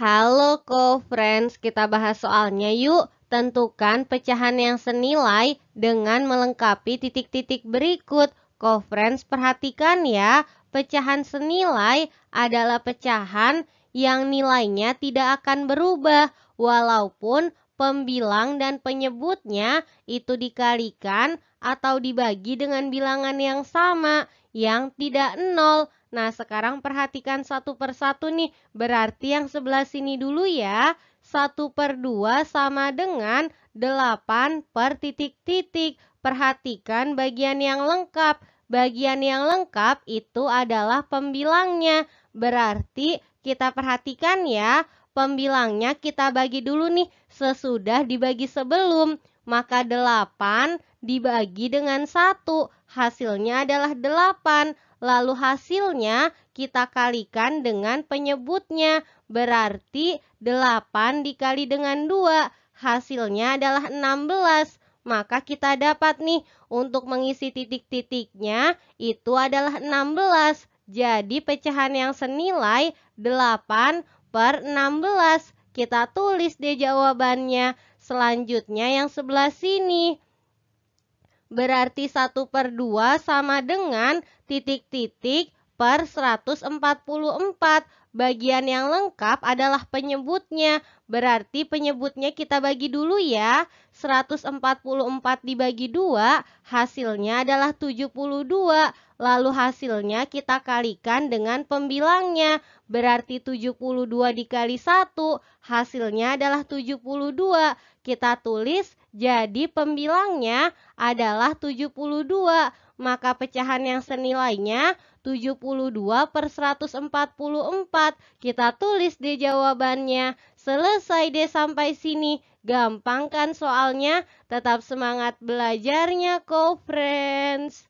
Halo co-friends, kita bahas soalnya yuk. Tentukan pecahan yang senilai dengan melengkapi titik-titik berikut. Co-friends, perhatikan ya, pecahan senilai adalah pecahan yang nilainya tidak akan berubah walaupun pembilang dan penyebutnya itu dikalikan atau dibagi dengan bilangan yang sama yang tidak nol. Nah sekarang perhatikan satu persatu nih berarti yang sebelah sini dulu ya. satu per dua sama dengan delapan per titik-titik. Perhatikan bagian yang lengkap. Bagian yang lengkap itu adalah pembilangnya. Berarti kita perhatikan ya, Pembilangnya kita bagi dulu nih sesudah dibagi sebelum. Maka 8 dibagi dengan 1. Hasilnya adalah 8. Lalu hasilnya kita kalikan dengan penyebutnya. Berarti 8 dikali dengan 2. Hasilnya adalah 16 maka kita dapat nih untuk mengisi titik-titiknya itu adalah 16. Jadi pecahan yang senilai 8 per 16. Kita tulis deh jawabannya. Selanjutnya yang sebelah sini. Berarti 1 per 2 sama dengan titik-titik per 144. Bagian yang lengkap adalah penyebutnya. Berarti penyebutnya kita bagi dulu ya. 144 dibagi 2, hasilnya adalah 72. Lalu hasilnya kita kalikan dengan pembilangnya. Berarti 72 dikali 1, hasilnya adalah 72. Kita tulis jadi pembilangnya adalah 72, maka pecahan yang senilainya 72 per 144. Kita tulis di jawabannya. Selesai deh sampai sini. Gampang kan soalnya? Tetap semangat belajarnya, co-friends.